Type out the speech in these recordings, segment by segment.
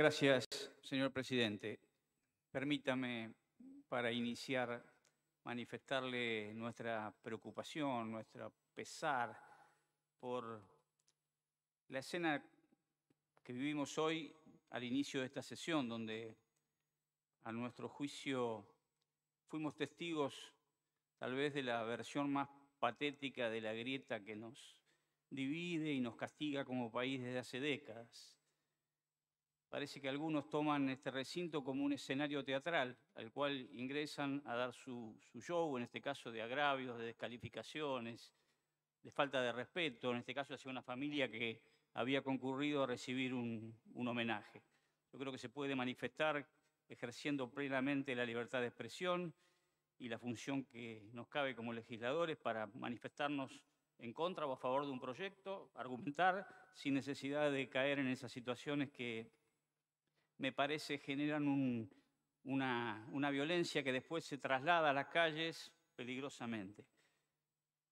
Gracias, señor presidente. Permítame, para iniciar, manifestarle nuestra preocupación, nuestro pesar por la escena que vivimos hoy al inicio de esta sesión, donde a nuestro juicio fuimos testigos tal vez de la versión más patética de la grieta que nos divide y nos castiga como país desde hace décadas parece que algunos toman este recinto como un escenario teatral al cual ingresan a dar su, su, show, en este caso de agravios, de descalificaciones, de falta de respeto, en este caso hacia una familia que había concurrido a recibir un, un homenaje. Yo creo que se puede manifestar ejerciendo plenamente la libertad de expresión y la función que nos cabe como legisladores para manifestarnos en contra o a favor de un proyecto, argumentar sin necesidad de caer en esas situaciones que me parece, generan una, una violencia que después se traslada a las calles peligrosamente.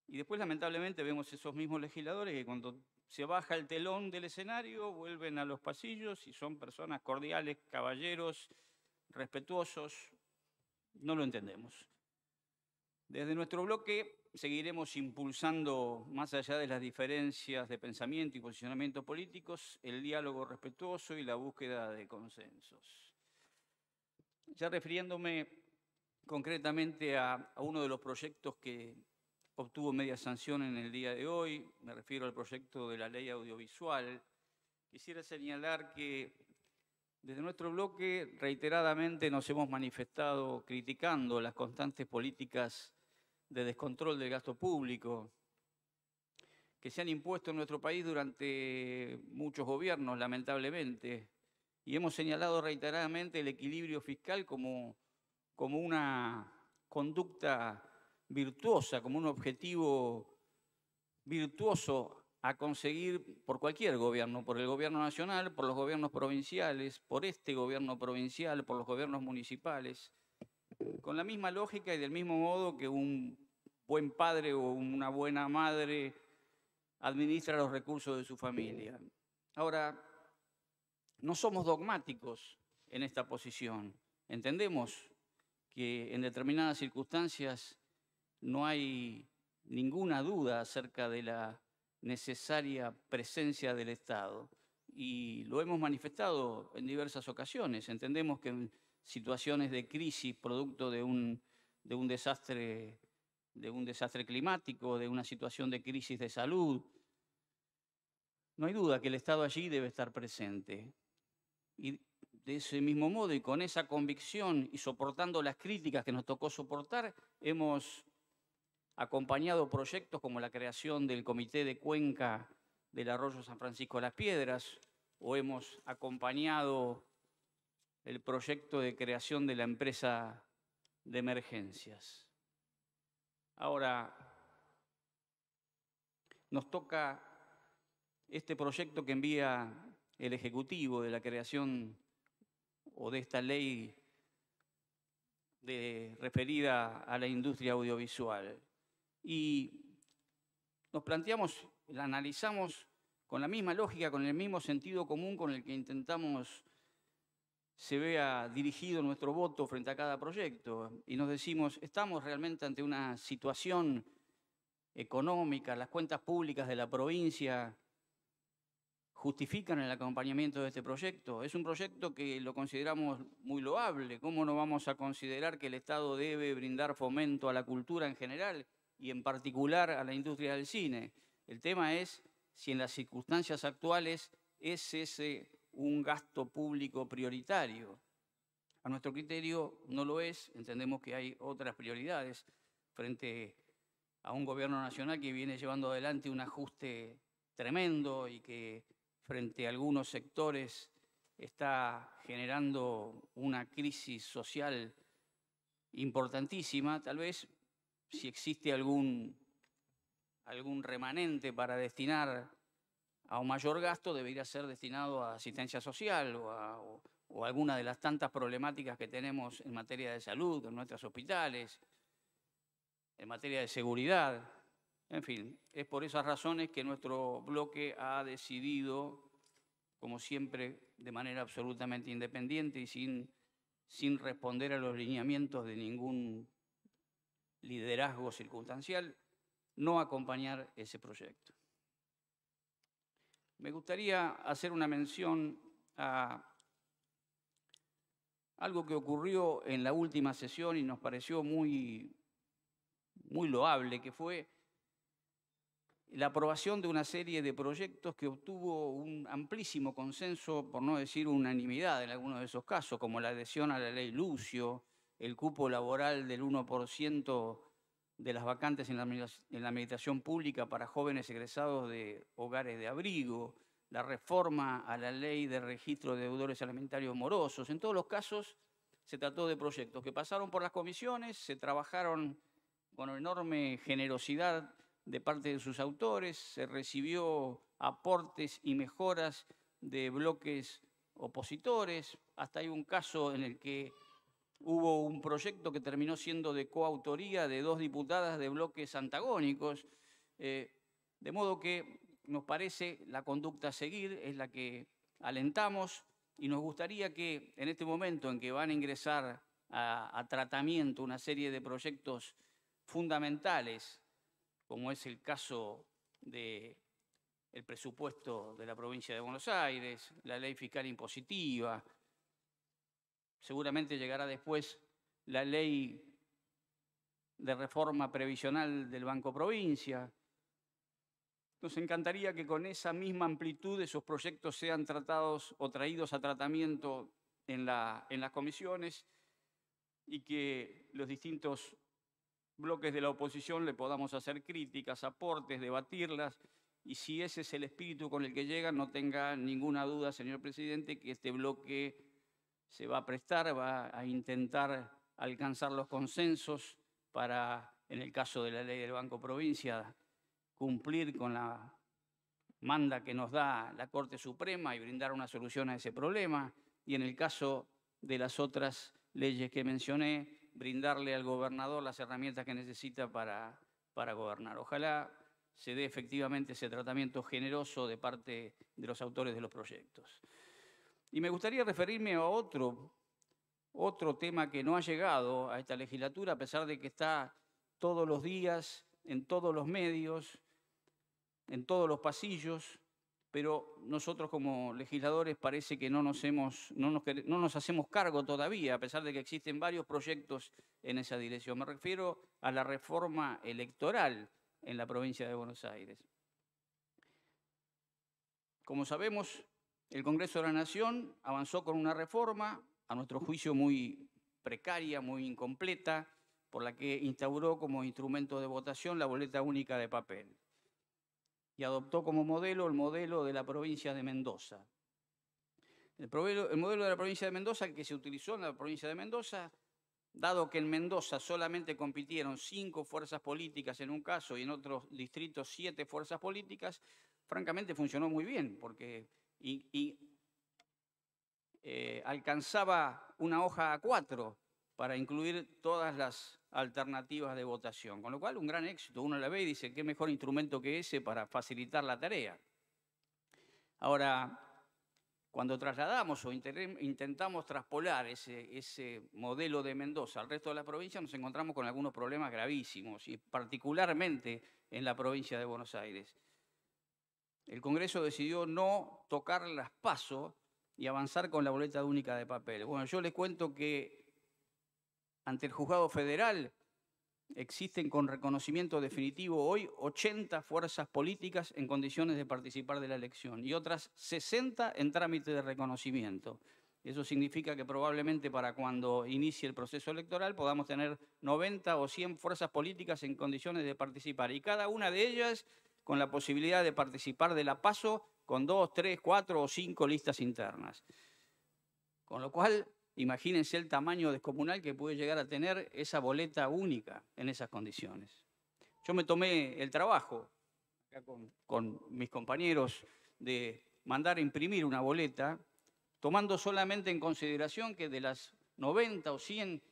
Y después, lamentablemente, vemos esos mismos legisladores que cuando se baja el telón del escenario, vuelven a los pasillos y son personas cordiales, caballeros, respetuosos. No lo entendemos. Desde nuestro bloque seguiremos impulsando, más allá de las diferencias de pensamiento y posicionamiento políticos, el diálogo respetuoso y la búsqueda de consensos. Ya refiriéndome concretamente a, uno de los proyectos que obtuvo media sanción en el día de hoy, me refiero al proyecto de la ley audiovisual, quisiera señalar que desde nuestro bloque reiteradamente nos hemos manifestado criticando las constantes políticas de descontrol del gasto público que se han impuesto en nuestro país durante muchos gobiernos, lamentablemente, y hemos señalado reiteradamente el equilibrio fiscal como, como una conducta virtuosa, como un objetivo virtuoso a conseguir por cualquier gobierno, por el gobierno nacional, por los gobiernos provinciales, por este gobierno provincial, por los gobiernos municipales con la misma lógica y del mismo modo que un buen padre o una buena madre administra los recursos de su familia. Ahora, no somos dogmáticos en esta posición. Entendemos que en determinadas circunstancias no hay ninguna duda acerca de la necesaria presencia del Estado. Y lo hemos manifestado en diversas ocasiones. Entendemos que situaciones de crisis producto de un, de un, desastre, de un desastre climático, de una situación de crisis de salud. No hay duda que el Estado allí debe estar presente. Y de ese mismo modo y con esa convicción y soportando las críticas que nos tocó soportar, hemos acompañado proyectos como la creación del Comité de Cuenca del Arroyo San Francisco de las Piedras, o hemos acompañado el proyecto de creación de la empresa de emergencias. Ahora, nos toca este proyecto que envía el Ejecutivo de la creación o de esta ley referida a la industria audiovisual. Y nos planteamos, la analizamos con la misma lógica, con el mismo sentido común con el que intentamos se vea dirigido nuestro voto frente a cada proyecto y nos decimos, estamos realmente ante una situación económica, las cuentas públicas de la provincia justifican el acompañamiento de este proyecto. Es un proyecto que lo consideramos muy loable. ¿Cómo no vamos a considerar que el Estado debe brindar fomento a la cultura en general y en particular a la industria del cine? El tema es si en las circunstancias actuales es ese un gasto público prioritario. A nuestro criterio no lo es, entendemos que hay otras prioridades frente a un gobierno nacional que viene llevando adelante un ajuste tremendo y que frente a algunos sectores está generando una crisis social importantísima. Tal vez si existe algún, algún remanente para destinar a un mayor gasto debería ser destinado a asistencia social o a alguna de las tantas problemáticas que tenemos en materia de salud, en nuestros hospitales, en materia de seguridad. En fin, es por esas razones que nuestro bloque ha decidido, como siempre, de manera absolutamente independiente y sin, sin responder a los lineamientos de ningún liderazgo circunstancial, no acompañar ese proyecto. Me gustaría hacer una mención a algo que ocurrió en la última sesión y nos pareció muy, muy loable, que fue la aprobación de una serie de proyectos que obtuvo un amplísimo consenso, por no decir unanimidad en algunos de esos casos, como la adhesión a la ley Lucio, el cupo laboral del 1% de las vacantes en la, meditación pública para jóvenes egresados de hogares de abrigo, la reforma a la ley de registro de deudores alimentarios morosos. En todos los casos se trató de proyectos que pasaron por las comisiones, se trabajaron con enorme generosidad de parte de sus autores, se recibió aportes y mejoras de bloques opositores, hasta hay un caso en el que hubo un proyecto que terminó siendo de coautoría de dos diputadas de bloques antagónicos, eh, de modo que nos parece la conducta a seguir es la que alentamos y nos gustaría que en este momento en que van a ingresar a, tratamiento una serie de proyectos fundamentales, como es el caso del el presupuesto de la provincia de Buenos Aires, la ley fiscal impositiva, Seguramente llegará después la ley de reforma previsional del Banco Provincia. Nos encantaría que con esa misma amplitud esos proyectos sean tratados o traídos a tratamiento en, la, en las comisiones y que los distintos bloques de la oposición le podamos hacer críticas, aportes, debatirlas, y si ese es el espíritu con el que llegan, no tenga ninguna duda, señor presidente, que este bloque se va a prestar, va a intentar alcanzar los consensos para, en el caso de la ley del Banco Provincia, cumplir con la manda que nos da la Corte Suprema y brindar una solución a ese problema. Y en el caso de las otras leyes que mencioné, brindarle al gobernador las herramientas que necesita para, para gobernar. Ojalá se dé efectivamente ese tratamiento generoso de parte de los autores de los proyectos. Y me gustaría referirme a otro, otro tema que no ha llegado a esta legislatura, a pesar de que está todos los días, en todos los medios, en todos los pasillos, pero nosotros como legisladores parece que no nos, hemos, no, nos, no nos hacemos cargo todavía, a pesar de que existen varios proyectos en esa dirección. Me refiero a la reforma electoral en la provincia de Buenos Aires. Como sabemos, el Congreso de la Nación avanzó con una reforma, a nuestro juicio muy precaria, muy incompleta, por la que instauró como instrumento de votación la boleta única de papel y adoptó como modelo el modelo de la provincia de Mendoza. El, modelo de la provincia de Mendoza que se utilizó en la provincia de Mendoza, dado que en Mendoza solamente compitieron cinco fuerzas políticas en un caso y en otros distritos siete fuerzas políticas, francamente funcionó muy bien, porque y, eh, alcanzaba una hoja a cuatro para incluir todas las alternativas de votación. Con lo cual, un gran éxito. Uno la ve y dice, qué mejor instrumento que ese para facilitar la tarea. Ahora, cuando trasladamos o intentamos traspolar ese, ese, modelo de Mendoza al resto de la provincia, nos encontramos con algunos problemas gravísimos, y particularmente en la provincia de Buenos Aires el Congreso decidió no tocar las pasos y avanzar con la boleta única de papel. Bueno, yo les cuento que ante el juzgado federal existen con reconocimiento definitivo hoy 80 fuerzas políticas en condiciones de participar de la elección y otras 60 en trámite de reconocimiento. Eso significa que probablemente para cuando inicie el proceso electoral podamos tener 90 o 100 fuerzas políticas en condiciones de participar y cada una de ellas con la posibilidad de participar de la PASO con dos, tres, cuatro o cinco listas internas. Con lo cual, imagínense el tamaño descomunal que puede llegar a tener esa boleta única en esas condiciones. Yo me tomé el trabajo con, mis compañeros de mandar a imprimir una boleta, tomando solamente en consideración que de las 90 o 100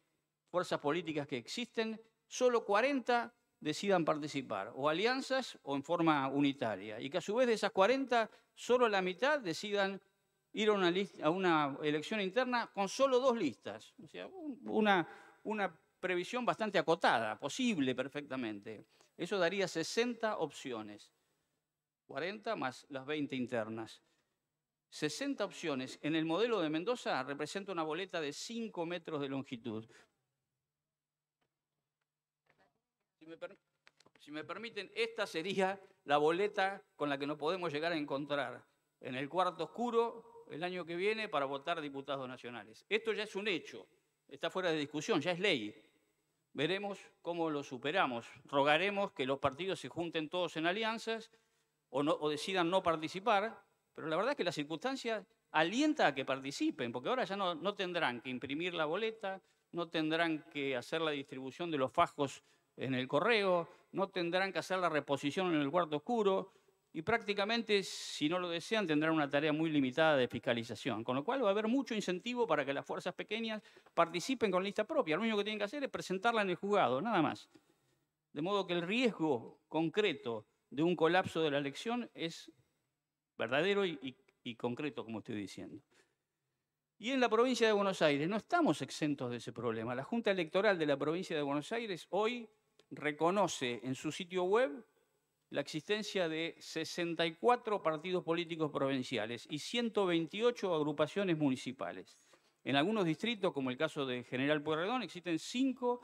fuerzas políticas que existen, solo 40 decidan participar, o alianzas o en forma unitaria, y que a su vez de esas 40, solo la mitad decidan ir a una, a una elección interna con solo dos listas. O sea, una, una previsión bastante acotada, posible perfectamente. Eso daría 60 opciones, 40 más las 20 internas. 60 opciones en el modelo de Mendoza representa una boleta de 5 metros de longitud. Si me, permiten, esta sería la boleta con la que nos podemos llegar a encontrar en el cuarto oscuro el año que viene para votar diputados nacionales. Esto ya es un hecho, está fuera de discusión, ya es ley. Veremos cómo lo superamos. Rogaremos que los partidos se junten todos en alianzas o, decidan no participar, pero la verdad es que la circunstancia alienta a que participen, porque ahora ya no tendrán que imprimir la boleta, no tendrán que hacer la distribución de los fajos en el correo, no tendrán que hacer la reposición en el cuarto oscuro y prácticamente, si no lo desean, tendrán una tarea muy limitada de fiscalización, con lo cual va a haber mucho incentivo para que las fuerzas pequeñas participen con lista propia. Lo único que tienen que hacer es presentarla en el juzgado, nada más. De modo que el riesgo concreto de un colapso de la elección es verdadero y, concreto, como estoy diciendo. Y en la provincia de Buenos Aires no estamos exentos de ese problema. La Junta Electoral de la provincia de Buenos Aires hoy reconoce en su sitio web la existencia de 64 partidos políticos provinciales y 128 agrupaciones municipales. En algunos distritos, como el caso de General Pueyrredón, existen cinco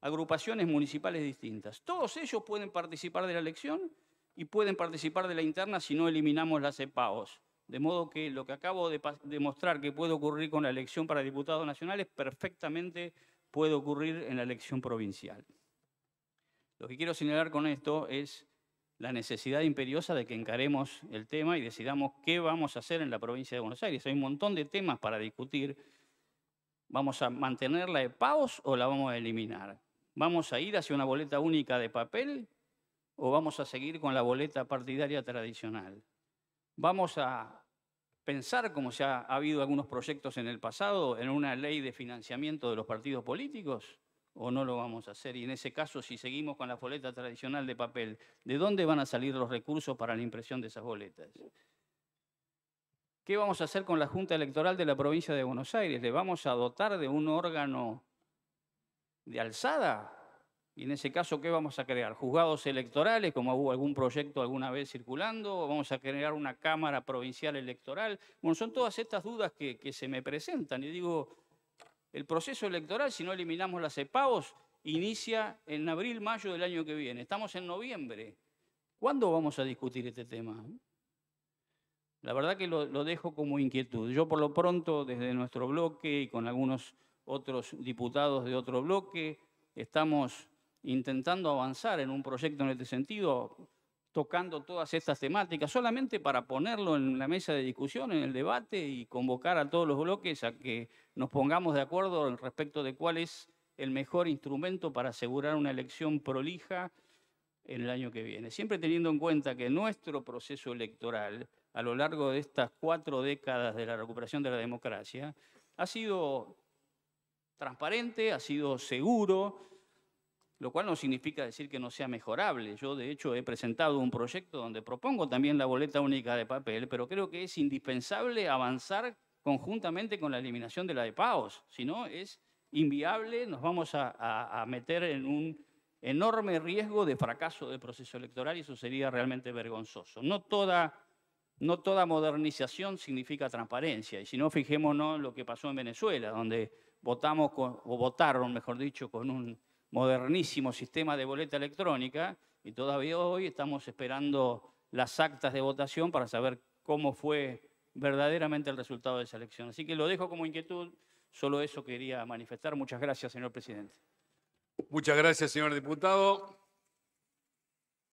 agrupaciones municipales distintas. Todos ellos pueden participar de la elección y pueden participar de la interna si no eliminamos las EPAOs. De modo que lo que acabo de demostrar que puede ocurrir con la elección para diputados nacionales perfectamente puede ocurrir en la elección provincial. Lo que quiero señalar con esto es la necesidad imperiosa de que encaremos el tema y decidamos qué vamos a hacer en la provincia de Buenos Aires. Hay un montón de temas para discutir. ¿Vamos a mantenerla de paus o la vamos a eliminar? ¿Vamos a ir hacia una boleta única de papel o vamos a seguir con la boleta partidaria tradicional? ¿Vamos a pensar, como ya ha habido algunos proyectos en el pasado, en una ley de financiamiento de los partidos políticos? o no lo vamos a hacer. Y en ese caso, si seguimos con la boleta tradicional de papel, ¿de dónde van a salir los recursos para la impresión de esas boletas? ¿Qué vamos a hacer con la Junta Electoral de la provincia de Buenos Aires? ¿Le vamos a dotar de un órgano de alzada? Y en ese caso, ¿qué vamos a crear? ¿Juzgados electorales, como hubo algún proyecto alguna vez circulando? ¿O vamos a crear una Cámara Provincial Electoral? Bueno, son todas estas dudas que, se me presentan. Y digo, el proceso electoral, si no eliminamos las cepaos inicia en abril, mayo del año que viene. Estamos en noviembre. ¿Cuándo vamos a discutir este tema? La verdad que lo, lo, dejo como inquietud. Yo por lo pronto, desde nuestro bloque y con algunos otros diputados de otro bloque, estamos intentando avanzar en un proyecto en este sentido tocando todas estas temáticas, solamente para ponerlo en la mesa de discusión, en el debate y convocar a todos los bloques a que nos pongamos de acuerdo respecto de cuál es el mejor instrumento para asegurar una elección prolija en el año que viene. Siempre teniendo en cuenta que nuestro proceso electoral, a lo largo de estas cuatro décadas de la recuperación de la democracia, ha sido transparente, ha sido seguro, lo cual no significa decir que no sea mejorable. Yo, de hecho, he presentado un proyecto donde propongo también la boleta única de papel, pero creo que es indispensable avanzar conjuntamente con la eliminación de la de Paos. si no es inviable, nos vamos a, meter en un enorme riesgo de fracaso del proceso electoral y eso sería realmente vergonzoso. No toda, no toda modernización significa transparencia y si no, fijémonos en lo que pasó en Venezuela, donde votamos o votaron, mejor dicho, con un modernísimo sistema de boleta electrónica y todavía hoy estamos esperando las actas de votación para saber cómo fue verdaderamente el resultado de esa elección. Así que lo dejo como inquietud, solo eso quería manifestar. Muchas gracias, señor presidente. Muchas gracias, señor diputado.